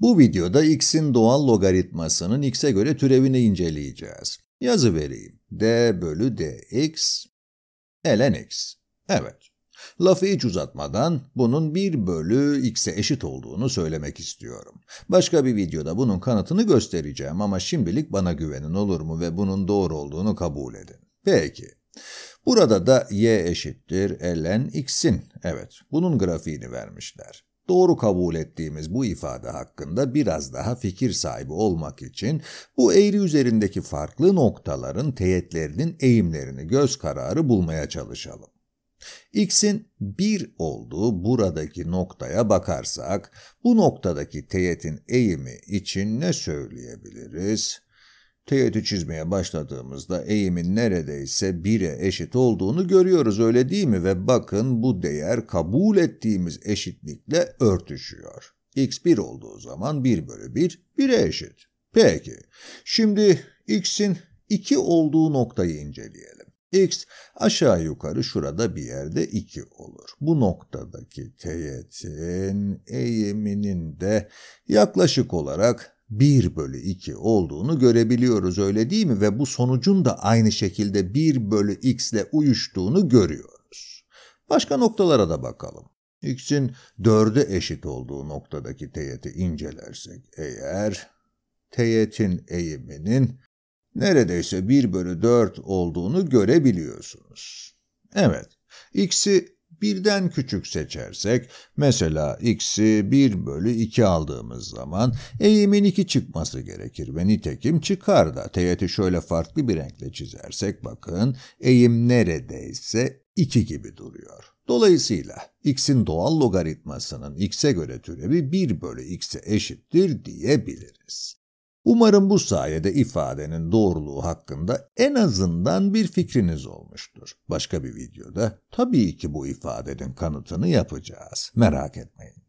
Bu videoda x'in doğal logaritmasının x'e göre türevini inceleyeceğiz. Yazı vereyim. d bölü dx ln x. Evet. Lafı hiç uzatmadan bunun 1 bölü x'e eşit olduğunu söylemek istiyorum. Başka bir videoda bunun kanıtını göstereceğim ama şimdilik bana güvenin olur mu ve bunun doğru olduğunu kabul edin. Peki. Burada da y eşittir ln x'in. Evet, bunun grafiğini vermişler doğru kabul ettiğimiz bu ifade hakkında biraz daha fikir sahibi olmak için bu eğri üzerindeki farklı noktaların teğetlerinin eğimlerini göz kararı bulmaya çalışalım. X'in 1 olduğu buradaki noktaya bakarsak bu noktadaki teğetin eğimi için ne söyleyebiliriz? Teğeti çizmeye başladığımızda eğimin neredeyse 1'e eşit olduğunu görüyoruz öyle değil mi? Ve bakın bu değer kabul ettiğimiz eşitlikle örtüşüyor. x 1 olduğu zaman 1 bölü 1 1'e eşit. Peki, şimdi x'in 2 olduğu noktayı inceleyelim. x aşağı yukarı şurada bir yerde 2 olur. Bu noktadaki teğetin eğiminin de yaklaşık olarak 1 bölü 2 olduğunu görebiliyoruz öyle değil mi? Ve bu sonucun da aynı şekilde 1 bölü x ile uyuştuğunu görüyoruz. Başka noktalara da bakalım. x'in 4'e eşit olduğu noktadaki teğeti incelersek eğer teğetin eğiminin neredeyse 1 bölü 4 olduğunu görebiliyorsunuz. Evet, x'i birden küçük seçersek, mesela x'i 1 bölü 2 aldığımız zaman eğimin 2 çıkması gerekir ve nitekim çıkar da teğeti şöyle farklı bir renkle çizersek bakın eğim neredeyse 2 gibi duruyor. Dolayısıyla x'in doğal logaritmasının x'e göre türevi 1 bölü x'e eşittir diyebiliriz. Umarım bu sayede ifadenin doğruluğu hakkında en azından bir fikriniz olmuştur. Başka bir videoda tabii ki bu ifadenin kanıtını yapacağız. Merak etmeyin.